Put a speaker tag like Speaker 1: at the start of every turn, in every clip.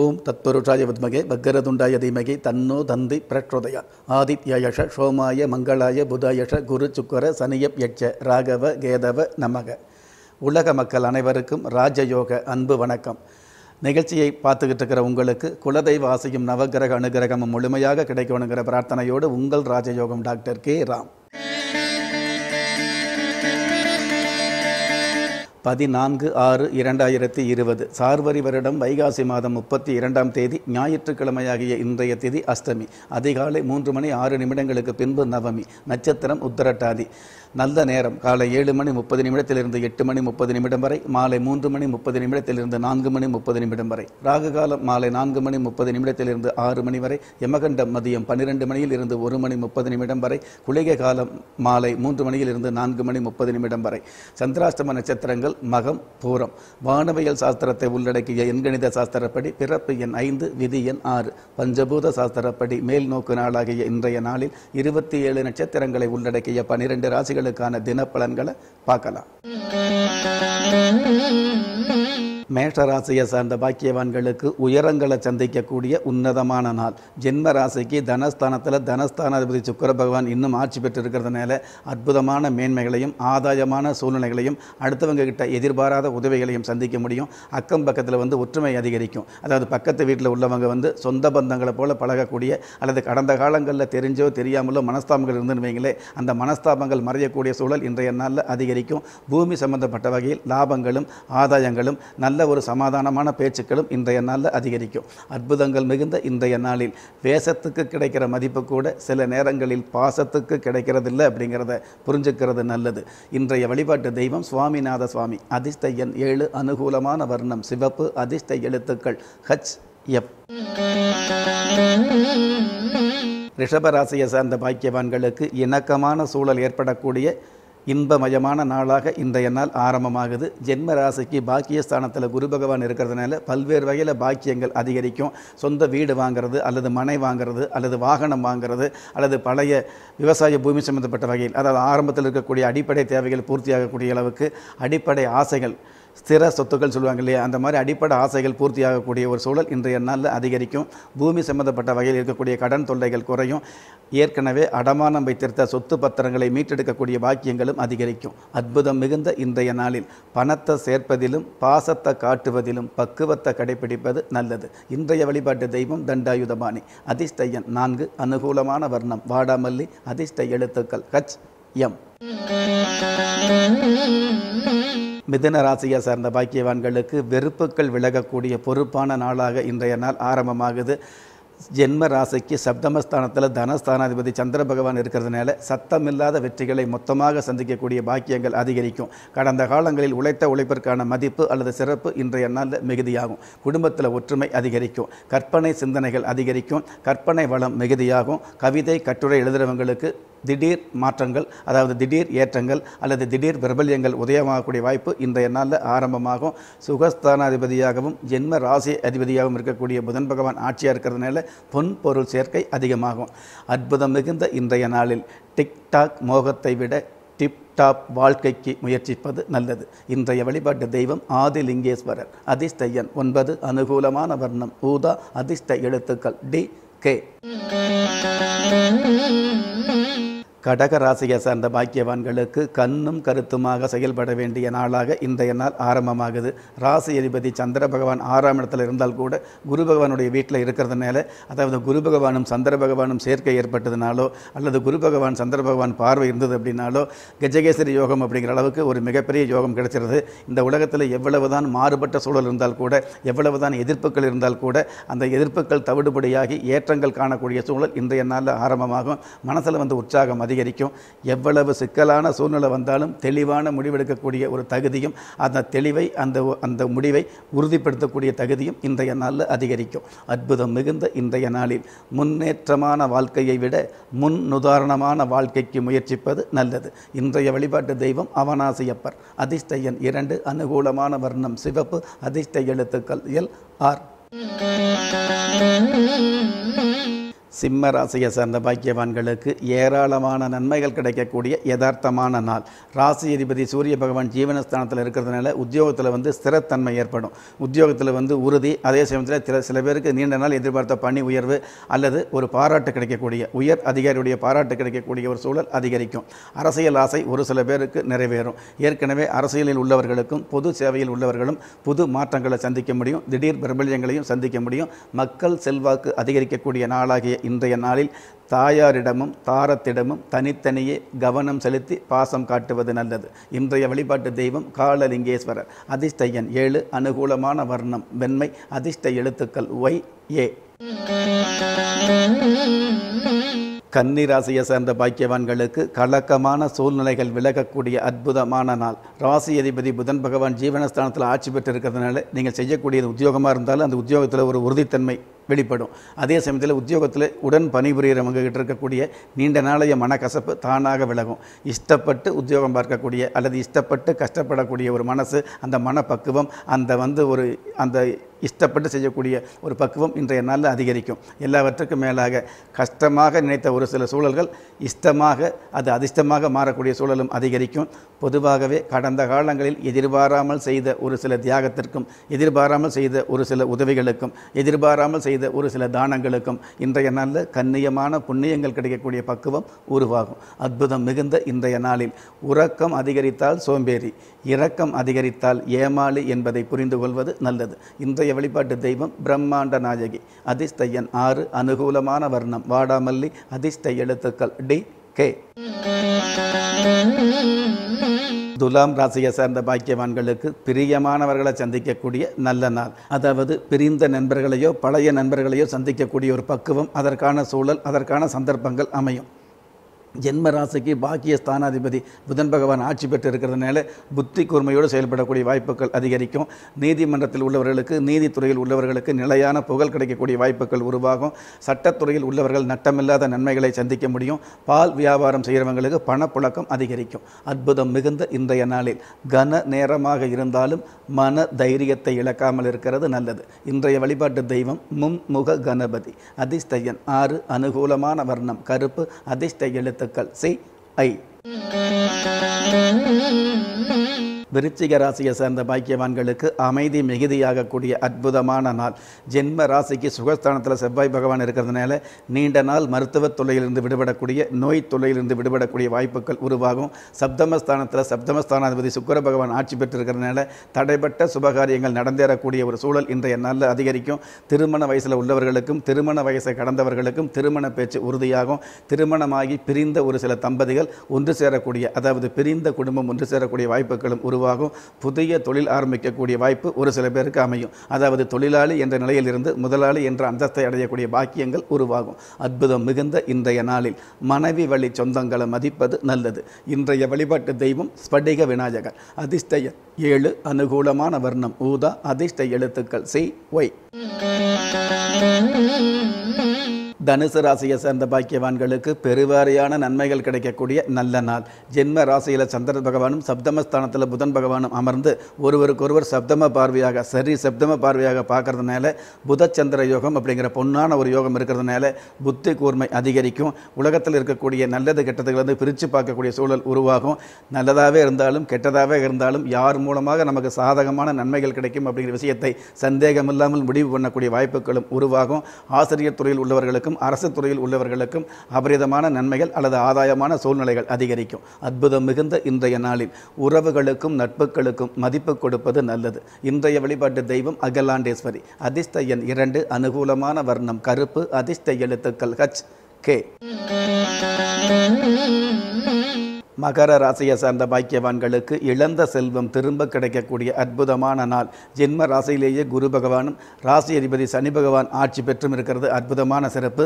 Speaker 1: ஓம் தத்பருஷாய வத்மகே பக்கரதுண்டாய தீமகே தன்னோ தந்தி ஆதித்ய ஆதித்யயஷ சோமாய மங்களாய புதயஷ குரு சுக்கர சனியப் யட்ச ராகவ கேதவ நமக உலக மக்கள் அனைவருக்கும் ராஜயோக அன்பு வணக்கம் நிகழ்ச்சியை பார்த்துக்கிட்டு இருக்கிற உங்களுக்கு குலதெய்வ ஆசையும் நவகிரக அனுகிரகமும் முழுமையாக கிடைக்கணுங்கிற பிரார்த்தனையோடு உங்கள் ராஜயோகம் டாக்டர் கே ராம் பதினான்கு ஆறு இரண்டாயிரத்தி இருபது சார்வரி வருடம் வைகாசி மாதம் முப்பத்தி இரண்டாம் தேதி ஞாயிற்றுக்கிழமையாகிய இன்றைய தேதி அஷ்டமி அதிகாலை மூன்று மணி ஆறு நிமிடங்களுக்கு பின்பு நவமி நட்சத்திரம் உத்தரட்டாதி நல்ல நேரம் காலை ஏழு மணி முப்பது நிமிடத்திலிருந்து எட்டு மணி முப்பது நிமிடம் வரை மாலை மூன்று மணி முப்பது நிமிடத்திலிருந்து நான்கு மணி முப்பது நிமிடம் வரை ராகு காலம் மாலை நான்கு மணி முப்பது நிமிடத்திலிருந்து ஆறு மணி வரை யமகண்டம் மதியம் பன்னிரண்டு மணியில் இருந்து ஒரு மணி முப்பது நிமிடம் வரை குளிகை காலம் மாலை மூன்று மணியில் இருந்து நான்கு மணி முப்பது நிமிடம் வரை சந்திராஷ்டம நட்சத்திரங்கள் மகம் பூரம் வானவியல் சாஸ்திரத்தை உள்ளடக்கிய எண்கணித சாஸ்திரப்படி பிறப்பு எண் ஐந்து விதி எண் ஆறு பஞ்சபூத சாஸ்திரப்படி மேல் நோக்கு நாளாகிய இன்றைய நாளில் இருபத்தி ஏழு நட்சத்திரங்களை உள்ளடக்கிய பனிரெண்டு ராசிகள் ராசிகளுக்கான தினப்பலன்களை பார்க்கலாம் மேஷராசியை சார்ந்த பாக்கியவான்களுக்கு உயரங்களை சந்திக்கக்கூடிய உன்னதமான நாள் ஜென்ம ராசிக்கு தனஸ்தானத்தில் தனஸ்தானாதிபதி சுக்கர பகவான் இன்னும் ஆட்சி பெற்றிருக்கிறதுனால அற்புதமான மேன்மைகளையும் ஆதாயமான சூழ்நிலைகளையும் அடுத்தவங்க கிட்ட எதிர்பாராத உதவிகளையும் சந்திக்க முடியும் அக்கம் பக்கத்தில் வந்து ஒற்றுமை அதிகரிக்கும் அதாவது பக்கத்து வீட்டில் உள்ளவங்க வந்து சொந்த பந்தங்களை போல பழகக்கூடிய அல்லது கடந்த காலங்களில் தெரிஞ்சோ தெரியாமலோ மனஸ்தாபங்கள் இருந்துருவீங்களே அந்த மனஸ்தாபங்கள் மறையக்கூடிய சூழல் இன்றைய நாளில் அதிகரிக்கும் பூமி சம்பந்தப்பட்ட வகையில் லாபங்களும் ஆதாயங்களும் நல்ல நல்ல ஒரு சமாதானமான பேச்சுக்களும் இன்றைய நாளில் அதிகரிக்கும் அற்புதங்கள் மிகுந்த இன்றைய நாளில் வேஷத்துக்கு கிடைக்கிற மதிப்பு கூட சில நேரங்களில் பாசத்துக்கு கிடைக்கிறதில்லை அப்படிங்கிறத புரிஞ்சுக்கிறது நல்லது இன்றைய வழிபாட்டு தெய்வம் சுவாமிநாத சுவாமி அதிர்ஷ்ட எண் ஏழு அனுகூலமான வர்ணம் சிவப்பு அதிர்ஷ்ட எழுத்துக்கள் ஹச் எப் ரிஷபராசியை சார்ந்த பாக்கியவான்களுக்கு இணக்கமான சூழல் ஏற்படக்கூடிய இன்பமயமான நாளாக இன்றைய நாள் ஆரம்பமாகுது ஜென்ம ராசிக்கு பாக்கியஸ்தானத்தில் குரு பகவான் இருக்கிறதுனால பல்வேறு வகையில் பாக்கியங்கள் அதிகரிக்கும் சொந்த வீடு வாங்கிறது அல்லது மனை வாங்கிறது அல்லது வாகனம் வாங்கிறது அல்லது பழைய விவசாய பூமி சம்பந்தப்பட்ட வகையில் அதாவது ஆரம்பத்தில் இருக்கக்கூடிய அடிப்படை தேவைகள் பூர்த்தியாகக்கூடிய அளவுக்கு அடிப்படை ஆசைகள் ஸ்திர சொத்துக்கள் சொல்லுவாங்க இல்லையா அந்த மாதிரி அடிப்படை ஆசைகள் பூர்த்தியாகக்கூடிய ஒரு சூழல் இன்றைய நாளில் அதிகரிக்கும் பூமி சம்பந்தப்பட்ட வகையில் இருக்கக்கூடிய கடன் தொல்லைகள் குறையும் ஏற்கனவே அடமானம் வைத்திருத்த சொத்து பத்திரங்களை மீட்டெடுக்கக்கூடிய பாக்கியங்களும் அதிகரிக்கும் அற்புதம் மிகுந்த இன்றைய நாளில் பணத்தை சேர்ப்பதிலும் பாசத்தை காட்டுவதிலும் பக்குவத்தை கடைபிடிப்பது நல்லது இன்றைய வழிபாட்டு தெய்வம் தண்டாயுதபாணி அதிர்ஷ்டையன் நான்கு அனுகூலமான வர்ணம் வாடாமல்லி அதிர்ஷ்ட எழுத்துக்கள் ஹச் எம் மிதன ராசியை சார்ந்த பாக்கியவான்களுக்கு வெறுப்புகள் விலகக்கூடிய பொறுப்பான நாளாக இன்றைய நாள் ஆரம்பமாகுது ஜென்ம ராசிக்கு சப்தமஸ்தானத்தில் தனஸ்தானாதிபதி சந்திர பகவான் இருக்கிறதுனால சத்தமில்லாத வெற்றிகளை மொத்தமாக சந்திக்கக்கூடிய பாக்கியங்கள் அதிகரிக்கும் கடந்த காலங்களில் உழைத்த உழைப்பிற்கான மதிப்பு அல்லது சிறப்பு இன்றைய நாளில் மிகுதியாகும் குடும்பத்தில் ஒற்றுமை அதிகரிக்கும் கற்பனை சிந்தனைகள் அதிகரிக்கும் கற்பனை வளம் மிகுதியாகும் கவிதை கட்டுரை எழுதுகிறவங்களுக்கு திடீர் மாற்றங்கள் அதாவது திடீர் ஏற்றங்கள் அல்லது திடீர் பிரபல்யங்கள் உதயமாகக்கூடிய வாய்ப்பு இன்றைய நாளில் ஆரம்பமாகும் சுகஸ்தானாதிபதியாகவும் ஜென்ம ராசி அதிபதியாகவும் இருக்கக்கூடிய புதன் பகவான் ஆட்சியாக இருக்கிறதுனால பொன் பொருள் சேர்க்கை அதிகமாகும் அற்புதம் மிகுந்த இன்றைய நாளில் டிக்டாக் மோகத்தை விட டிப்டாப் வாழ்க்கைக்கு முயற்சிப்பது நல்லது இன்றைய வழிபாட்டு தெய்வம் ஆதிலிங்கேஸ்வரர் அதிர்ஷ்டயன் ஒன்பது அனுகூலமான வர்ணம் ஊதா அதிர்ஷ்ட எழுத்துக்கள் டி கே கடக ராசியை சார்ந்த பாக்கியவான்களுக்கு கண்ணும் கருத்துமாக செயல்பட வேண்டிய நாளாக இன்றைய நாள் ஆரம்பமாகுது ராசி அதிபதி சந்திர பகவான் ஆறாம் இடத்தில் இருந்தால் கூட குரு பகவானுடைய வீட்டில் இருக்கிறதுனால அதாவது குரு பகவானும் சந்திர பகவானும் சேர்க்கை ஏற்பட்டதுனாலோ அல்லது குரு பகவான் சந்திர பகவான் பார்வை இருந்தது அப்படின்னாலோ கஜகேசரி யோகம் அப்படிங்கிற அளவுக்கு ஒரு மிகப்பெரிய யோகம் கிடைச்சிருது இந்த உலகத்தில் எவ்வளவுதான் மாறுபட்ட சூழல் இருந்தால் கூட எவ்வளவுதான் எதிர்ப்புகள் இருந்தால் கூட அந்த எதிர்ப்புகள் தவிடுபடியாகி ஏற்றங்கள் காணக்கூடிய சூழல் இன்றைய நாளில் ஆரம்பமாகும் மனசில் வந்து உற்சாகம் அதிகம் அதிகரிக்கும் எவ்வளவு சிக்கலான சூழ்நிலை வந்தாலும் தெளிவான முடிவெடுக்கக்கூடிய ஒரு தகுதியும் அந்த தெளிவை அந்த அந்த முடிவை உறுதிப்படுத்தக்கூடிய தகுதியும் இன்றைய நாளில் அதிகரிக்கும் அற்புதம் மிகுந்த இன்றைய நாளில் முன்னேற்றமான வாழ்க்கையை விட முன் உதாரணமான வாழ்க்கைக்கு முயற்சிப்பது நல்லது இன்றைய வழிபாட்டு தெய்வம் அவனாசியப்பர் அதிர்ஷ்டையன் இரண்டு அனுகூலமான வர்ணம் சிவப்பு அதிர்ஷ்ட எழுத்துக்கள் எல் ஆர் சிம்ம ராசியை சார்ந்த பாக்கியவான்களுக்கு ஏராளமான நன்மைகள் கிடைக்கக்கூடிய யதார்த்தமான நாள் ராசி அதிபதி சூரிய பகவான் ஜீவனஸ்தானத்தில் இருக்கிறதுனால உத்தியோகத்தில் வந்து ஸ்திரத்தன்மை ஏற்படும் உத்தியோகத்தில் வந்து உறுதி அதே சமயத்தில் சில சில பேருக்கு நீண்ட நாள் எதிர்பார்த்த பணி உயர்வு அல்லது ஒரு பாராட்டு கிடைக்கக்கூடிய உயர் அதிகாரியுடைய பாராட்டு கிடைக்கக்கூடிய ஒரு சூழல் அதிகரிக்கும் அரசியல் ஆசை ஒரு சில பேருக்கு நிறைவேறும் ஏற்கனவே அரசியலில் உள்ளவர்களுக்கும் பொது சேவையில் உள்ளவர்களும் புது மாற்றங்களை சந்திக்க முடியும் திடீர் பிரபல்யங்களையும் சந்திக்க முடியும் மக்கள் செல்வாக்கு அதிகரிக்கக்கூடிய நாளாகிய இன்றைய நாளில் தாயாரிடமும் தாரத்திடமும் தனித்தனியே கவனம் செலுத்தி பாசம் காட்டுவது நல்லது இன்றைய வழிபாட்டு தெய்வம் காலலிங்கேஸ்வரர் அதிர்ஷ்ட எண் ஏழு அனுகூலமான வர்ணம் வெண்மை அதிர்ஷ்ட எழுத்துக்கள் ஒய் ஏ கன்னிராசியை சேர்ந்த பாக்கியவான்களுக்கு கலக்கமான சூழ்நிலைகள் விலகக்கூடிய அற்புதமான நாள் ராசி அதிபதி புதன் பகவான் ஜீவனஸ்தானத்தில் ஆட்சி பெற்றிருக்கிறதுனால நீங்கள் செய்யக்கூடியது உத்தியோகமாக இருந்தாலும் அந்த உத்தியோகத்தில் ஒரு உறுதித்தன்மை வெளிப்படும் அதே சமயத்தில் உத்தியோகத்தில் உடன் பணிபுரியிறவங்ககிட்ட இருக்கக்கூடிய நீண்ட நாளைய மனக்கசப்பு தானாக விலகும் இஷ்டப்பட்டு உத்தியோகம் பார்க்கக்கூடிய அல்லது இஷ்டப்பட்டு கஷ்டப்படக்கூடிய ஒரு மனசு அந்த மனப்பக்குவம் அந்த வந்து ஒரு அந்த இஷ்டப்பட்டு செய்யக்கூடிய ஒரு பக்குவம் இன்றைய நாளில் அதிகரிக்கும் எல்லாவற்றுக்கும் மேலாக கஷ்டமாக நினைத்த ஒரு சில சூழல்கள் இஷ்டமாக அது அதிர்ஷ்டமாக மாறக்கூடிய சூழலும் அதிகரிக்கும் பொதுவாகவே கடந்த காலங்களில் எதிர்பாராமல் செய்த ஒரு சில தியாகத்திற்கும் எதிர்பாராமல் செய்த ஒரு சில உதவிகளுக்கும் எதிர்பாராமல் செய்த ஒரு சில தானங்களுக்கும் இன்றைய நாளில் கண்ணியமான புண்ணியங்கள் கிடைக்கக்கூடிய பக்குவம் உருவாகும் அற்புதம் மிகுந்த இன்றைய நாளில் உறக்கம் அதிகரித்தால் சோம்பேறி இரக்கம் அதிகரித்தால் ஏமாளி என்பதை புரிந்து கொள்வது நல்லது இன்றைய அவருடைய வழிபாட்டு தெய்வம் பிரம்மாண்ட நாயகி அதிஷ்டையன் ஆறு அனுகூலமான வர்ணம் வாடாமல்லி அதிர்ஷ்ட எழுத்துக்கள் டி கே துலாம் ராசியை சேர்ந்த பாக்கியவான்களுக்கு பிரியமானவர்களை சந்திக்கக்கூடிய நல்ல நாள் அதாவது பிரிந்த நண்பர்களையோ பழைய நண்பர்களையோ சந்திக்கக்கூடிய ஒரு பக்குவம் அதற்கான சூழல் அதற்கான சந்தர்ப்பங்கள் அமையும் ஜென்மராசிக்கு பாக்கிய ஸ்தானாதிபதி புதன் பகவான் ஆட்சி பெற்று இருக்கிறதுனால புத்தி கூர்மையோடு செயல்படக்கூடிய வாய்ப்புகள் அதிகரிக்கும் நீதிமன்றத்தில் உள்ளவர்களுக்கு நீதித்துறையில் உள்ளவர்களுக்கு நிலையான புகழ் கிடைக்கக்கூடிய வாய்ப்புகள் உருவாகும் சட்டத்துறையில் உள்ளவர்கள் நட்டமில்லாத நன்மைகளை சந்திக்க முடியும் பால் வியாபாரம் செய்கிறவங்களுக்கு பணப்புழக்கம் அதிகரிக்கும் அற்புதம் மிகுந்த இன்றைய நாளில் கன நேரமாக இருந்தாலும் மன தைரியத்தை இழக்காமல் இருக்கிறது நல்லது இன்றைய வழிபாட்டு தெய்வம் மும்முக கணபதி அதிர்ஷ்டயன் ஆறு அனுகூலமான வர்ணம் கருப்பு அதிர்ஷ்ட எழுத்து வாழ்த்துக்கள் சி ஐ விருச்சிக ராசியை சேர்ந்த பாக்கியவான்களுக்கு அமைதி மிகுதியாகக்கூடிய அற்புதமான நாள் ஜென்ம ராசிக்கு சுகஸ்தானத்தில் செவ்வாய் பகவான் இருக்கிறதுனால நீண்ட நாள் மருத்துவ தொல்லையிலிருந்து விடுபடக்கூடிய நோய் தொல்லையிலிருந்து விடுபடக்கூடிய வாய்ப்புகள் உருவாகும் சப்தமஸ்தானத்தில் சப்தமஸ்தானாதிபதி சுக்கர பகவான் ஆட்சி பெற்றிருக்கிறதுனால தடைபட்ட சுபகாரியங்கள் நடந்தேறக்கூடிய ஒரு சூழல் இன்றைய நாளில் அதிகரிக்கும் திருமண வயசில் உள்ளவர்களுக்கும் திருமண வயசை கடந்தவர்களுக்கும் திருமண பேச்சு உறுதியாகும் திருமணமாகி பிரிந்த ஒரு சில தம்பதிகள் ஒன்று சேரக்கூடிய அதாவது பிரிந்த குடும்பம் ஒன்று சேரக்கூடிய வாய்ப்புகளும் உருவாகும் உருவாகும் புதிய தொழில் ஆரம்பிக்கக்கூடிய வாய்ப்பு ஒரு சில பேருக்கு அமையும் அதாவது தொழிலாளி என்ற நிலையிலிருந்து முதலாளி என்ற அந்தஸ்தை அடையக்கூடிய பாக்கியங்கள் உருவாகும் அற்புதம் மிகுந்த இன்றைய நாளில் மனைவி வழி சொந்தங்களை மதிப்பது நல்லது இன்றைய வழிபாட்டு தெய்வம் ஸ்படிக விநாயகர் அதிர்ஷ்ட ஏழு அனுகூலமான வர்ணம் ஊதா அதிர்ஷ்ட எழுத்துக்கள் சி ஒய் தனுசு ராசியை சேர்ந்த பாக்கியவான்களுக்கு பெருவாரியான நன்மைகள் கிடைக்கக்கூடிய நல்ல நாள் ஜென்ம ராசியில் சந்திர பகவானும் சப்தமஸ்தானத்தில் புதன் பகவானும் அமர்ந்து ஒருவருக்கொருவர் சப்தம பார்வையாக சரி சப்தம பார்வையாக பார்க்கறதுனால புதச்சந்திர யோகம் அப்படிங்கிற பொன்னான ஒரு யோகம் இருக்கிறதுனால புத்தி கூர்மை அதிகரிக்கும் உலகத்தில் இருக்கக்கூடிய நல்லது கெட்டதுகள் வந்து பிரித்து பார்க்கக்கூடிய சூழல் உருவாகும் நல்லதாகவே இருந்தாலும் கெட்டதாகவே இருந்தாலும் யார் மூலமாக நமக்கு சாதகமான நன்மைகள் கிடைக்கும் அப்படிங்கிற விஷயத்தை சந்தேகம் இல்லாமல் முடிவு பண்ணக்கூடிய வாய்ப்புகளும் உருவாகும் ஆசிரியர் துறையில் உள்ளவர்களுக்கு உள்ளவர்களுக்கும் அரசு துறையில் உள்ளவர்களுக்கும் அபரிதமான நன்மைகள் அல்லது ஆதாயமான சூழ்நிலைகள் அதிகரிக்கும் அற்புதம் மிகுந்த இன்றைய நாளில் உறவுகளுக்கும் நட்புகளுக்கும் மதிப்பு கொடுப்பது நல்லது இன்றைய வழிபாட்டு தெய்வம் அகலாண்டேஸ்வரி அதிர்ஷ்ட எண் இரண்டு அனுகூலமான வர்ணம் கருப்பு அதிர்ஷ்ட எழுத்துக்கள் ஹச் கே மகர ராசியை சார்ந்த பாக்கியவான்களுக்கு இழந்த செல்வம் திரும்ப கிடைக்கக்கூடிய அற்புதமான நாள் ஜென்ம ராசியிலேயே குரு பகவானும் ராசி அதிபதி சனி பகவான் ஆட்சி பெற்றும் இருக்கிறது அற்புதமான சிறப்பு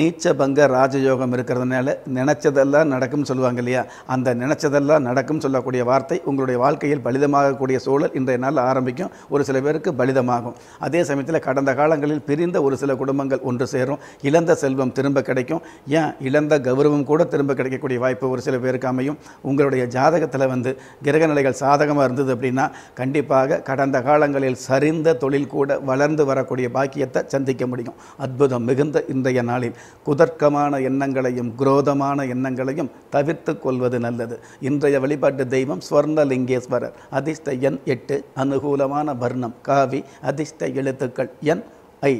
Speaker 1: நீச்ச பங்க ராஜயோகம் இருக்கிறதுனால நினச்சதெல்லாம் நடக்கும்னு சொல்லுவாங்க இல்லையா அந்த நினச்சதெல்லாம் நடக்கும் சொல்லக்கூடிய வார்த்தை உங்களுடைய வாழ்க்கையில் பலிதமாகக்கூடிய சூழல் இன்றைய நாள் ஆரம்பிக்கும் ஒரு சில பேருக்கு பலிதமாகும் அதே சமயத்தில் கடந்த காலங்களில் பிரிந்த ஒரு சில குடும்பங்கள் ஒன்று சேரும் இழந்த செல்வம் திரும்ப கிடைக்கும் ஏன் இழந்த கௌரவம் கூட திரும்ப கிடைக்கக்கூடிய வாய்ப்பு ஒரு சில பேருக்கு அமையும் முடியும் உங்களுடைய ஜாதகத்தில் வந்து கிரக நிலைகள் சாதகமாக இருந்தது அப்படின்னா கண்டிப்பாக கடந்த காலங்களில் சரிந்த தொழில் கூட வளர்ந்து வரக்கூடிய பாக்கியத்தை சந்திக்க முடியும் அற்புதம் மிகுந்த இன்றைய நாளில் குதர்க்கமான எண்ணங்களையும் குரோதமான எண்ணங்களையும் தவிர்த்து கொள்வது நல்லது இன்றைய வழிபாட்டு தெய்வம் லிங்கேஸ்வரர் அதிர்ஷ்ட எண் எட்டு அனுகூலமான வர்ணம் காவி அதிர்ஷ்ட எழுத்துக்கள் எண் ஐ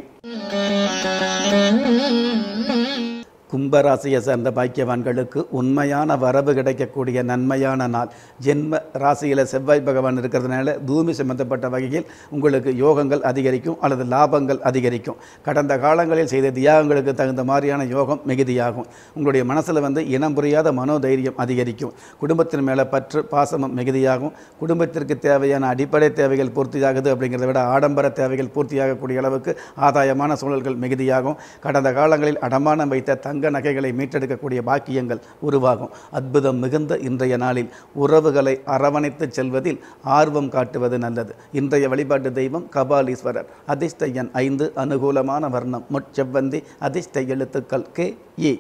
Speaker 1: கும்பராசியை சேர்ந்த பாக்கியவான்களுக்கு உண்மையான வரவு கிடைக்கக்கூடிய நன்மையான நாள் ஜென்ம ராசியில் செவ்வாய் பகவான் இருக்கிறதுனால பூமி சம்பந்தப்பட்ட வகையில் உங்களுக்கு யோகங்கள் அதிகரிக்கும் அல்லது லாபங்கள் அதிகரிக்கும் கடந்த காலங்களில் செய்த தியாகங்களுக்கு தகுந்த மாதிரியான யோகம் மிகுதியாகும் உங்களுடைய மனசில் வந்து இனம் புரியாத மனோதைரியம் அதிகரிக்கும் குடும்பத்தின் மேலே பற்று பாசமும் மிகுதியாகும் குடும்பத்திற்கு தேவையான அடிப்படை தேவைகள் பூர்த்தியாகுது அப்படிங்கிறத விட ஆடம்பர தேவைகள் பூர்த்தியாகக்கூடிய அளவுக்கு ஆதாயமான சூழல்கள் மிகுதியாகும் கடந்த காலங்களில் அடமானம் வைத்த தங்க நகைகளை மீட்டெடுக்கக்கூடிய பாக்கியங்கள் உருவாகும் அற்புதம் மிகுந்த இன்றைய நாளில் உறவுகளை அரவணைத்து செல்வதில் ஆர்வம் காட்டுவது நல்லது இன்றைய வழிபாட்டு தெய்வம் கபாலீஸ்வரர் அதிர்ஷ்ட எண் ஐந்து அனுகூலமான வர்ணம் முட்செவ்வந்தி அதிர்ஷ்ட எழுத்துக்கள் கே ஏ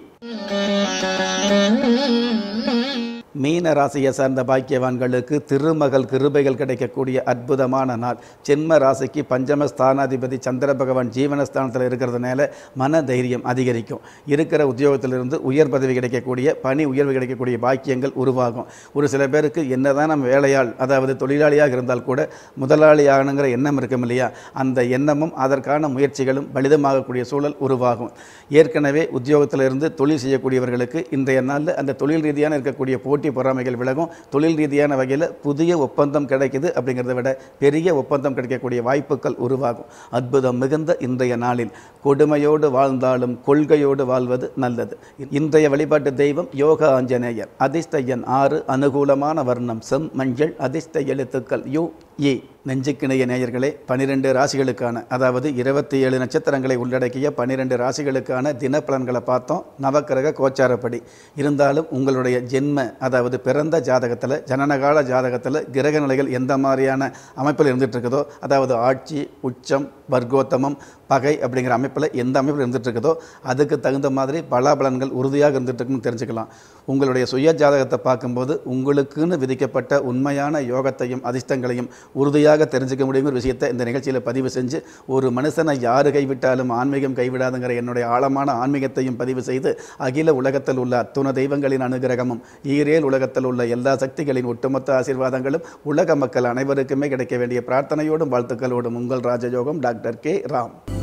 Speaker 1: மீன ராசியை சார்ந்த பாக்கியவான்களுக்கு திருமகள் கிருபைகள் கிடைக்கக்கூடிய அற்புதமான நாள் ஜென்ம ராசிக்கு பஞ்சம ஸ்தானாதிபதி சந்திர பகவான் ஜீவனஸ்தானத்தில் இருக்கிறதுனால மன தைரியம் அதிகரிக்கும் இருக்கிற உத்தியோகத்திலிருந்து உயர் பதவி கிடைக்கக்கூடிய பணி உயர்வு கிடைக்கக்கூடிய பாக்கியங்கள் உருவாகும் ஒரு சில பேருக்கு என்னதான் நம்ம வேலையால் அதாவது தொழிலாளியாக இருந்தால் கூட முதலாளி ஆகணுங்கிற எண்ணம் இருக்கும் இல்லையா அந்த எண்ணமும் அதற்கான முயற்சிகளும் பலிதமாகக்கூடிய சூழல் உருவாகும் ஏற்கனவே உத்தியோகத்திலிருந்து தொழில் செய்யக்கூடியவர்களுக்கு இன்றைய நாளில் அந்த தொழில் ரீதியான இருக்கக்கூடிய போட்டி போட்டி பொறாமைகள் விலகும் தொழில் ரீதியான வகையில் புதிய ஒப்பந்தம் கிடைக்குது அப்படிங்கிறத விட பெரிய ஒப்பந்தம் கிடைக்கக்கூடிய வாய்ப்புகள் உருவாகும் அற்புதம் மிகுந்த இன்றைய நாளில் கொடுமையோடு வாழ்ந்தாலும் கொள்கையோடு வாழ்வது நல்லது இன்றைய வழிபாட்டு தெய்வம் யோக ஆஞ்சநேயர் அதிர்ஷ்ட எண் ஆறு அனுகூலமான வர்ணம் செம் மஞ்சள் அதிர்ஷ்ட எழுத்துக்கள் யூ ஏ நெஞ்சுக்கிணைய நேயர்களே பனிரெண்டு ராசிகளுக்கான அதாவது இருபத்தி ஏழு நட்சத்திரங்களை உள்ளடக்கிய பனிரெண்டு ராசிகளுக்கான தின பலன்களை பார்த்தோம் நவக்கிரக கோச்சாரப்படி இருந்தாலும் உங்களுடைய ஜென்ம அதாவது பிறந்த ஜாதகத்தில் ஜனனகால ஜாதகத்தில் கிரக நிலைகள் எந்த மாதிரியான அமைப்பில் இருந்துகிட்ருக்குதோ அதாவது ஆட்சி உச்சம் வர்க்கோத்தமம் பகை அப்படிங்கிற அமைப்பில் எந்த அமைப்பில் இருந்துகிட்ருக்குதோ அதுக்கு தகுந்த மாதிரி பலாபலன்கள் உறுதியாக இருந்துகிட்ருக்குன்னு தெரிஞ்சுக்கலாம் உங்களுடைய சுய ஜாதகத்தை பார்க்கும்போது உங்களுக்குன்னு விதிக்கப்பட்ட உண்மையான யோகத்தையும் அதிர்ஷ்டங்களையும் உறுதியாக தெரிஞ்சுக்க முடியுங்கிற விஷயத்தை இந்த நிகழ்ச்சியில் பதிவு செஞ்சு ஒரு மனுஷனை யார் கைவிட்டாலும் ஆன்மீகம் கைவிடாதுங்கிற என்னுடைய ஆழமான ஆன்மீகத்தையும் பதிவு செய்து அகில உலகத்தில் உள்ள அத்துண தெய்வங்களின் அனுகிரகமும் ஈரேல் உலகத்தில் உள்ள எல்லா சக்திகளின் ஒட்டுமொத்த ஆசீர்வாதங்களும் உலக மக்கள் அனைவருக்குமே கிடைக்க வேண்டிய பிரார்த்தனையோடும் வாழ்த்துக்களோடும் உங்கள் ராஜயோகம் டாக்டர் கே ராம்